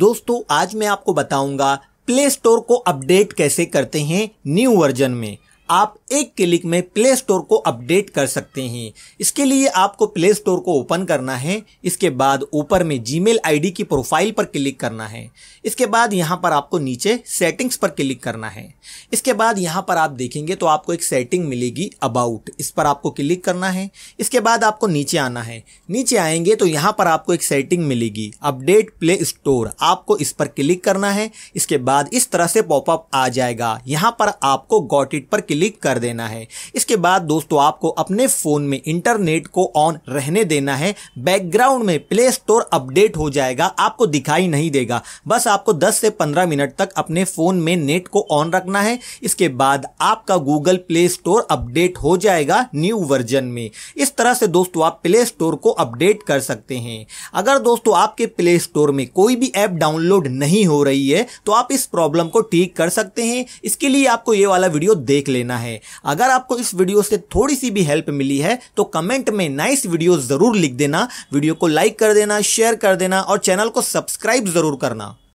दोस्तों आज मैं आपको बताऊंगा प्ले स्टोर को अपडेट कैसे करते हैं न्यू वर्जन में आप एक क्लिक में प्ले स्टोर को अपडेट कर सकते हैं इसके लिए आपको प्ले स्टोर को ओपन करना है इसके बाद ऊपर में जी मेल की प्रोफाइल पर क्लिक करना है इसके बाद यहाँ पर आपको नीचे सेटिंग्स पर क्लिक करना है इसके बाद यहाँ पर आप देखेंगे तो आपको एक सेटिंग मिलेगी अबाउट इस पर आपको क्लिक करना है इसके बाद आपको नीचे आना है नीचे आएंगे तो यहाँ पर आपको एक सेटिंग मिलेगी अपडेट प्ले स्टोर आपको इस पर क्लिक करना है इसके बाद इस तरह से पॉपअप आ जाएगा यहाँ पर आपको गॉट इट पर क्लिक कर देना है इसके बाद दोस्तों आपको अपने फ़ोन में इंटरनेट को ऑन रहने देना है बैकग्राउंड में प्ले स्टोर अपडेट हो जाएगा आपको दिखाई नहीं देगा बस आपको 10 से 15 मिनट तक अपने फ़ोन में नेट को ऑन रखना है इसके बाद आपका गूगल प्ले स्टोर अपडेट हो जाएगा न्यू वर्जन में इस तरह से दोस्तों आप प्ले स्टोर को अपडेट कर सकते हैं अगर दोस्तों आपके प्ले स्टोर में कोई भी ऐप डाउनलोड नहीं हो रही है तो आप इस प्रॉब्लम को ठीक कर सकते हैं इसके लिए आपको ये वाला वीडियो देख लेना है अगर आपको इस वीडियो से थोड़ी सी भी हेल्प मिली है तो कमेंट में नाइस वीडियो जरूर लिख देना वीडियो को लाइक कर देना शेयर कर देना और चैनल को सब्सक्राइब जरूर करना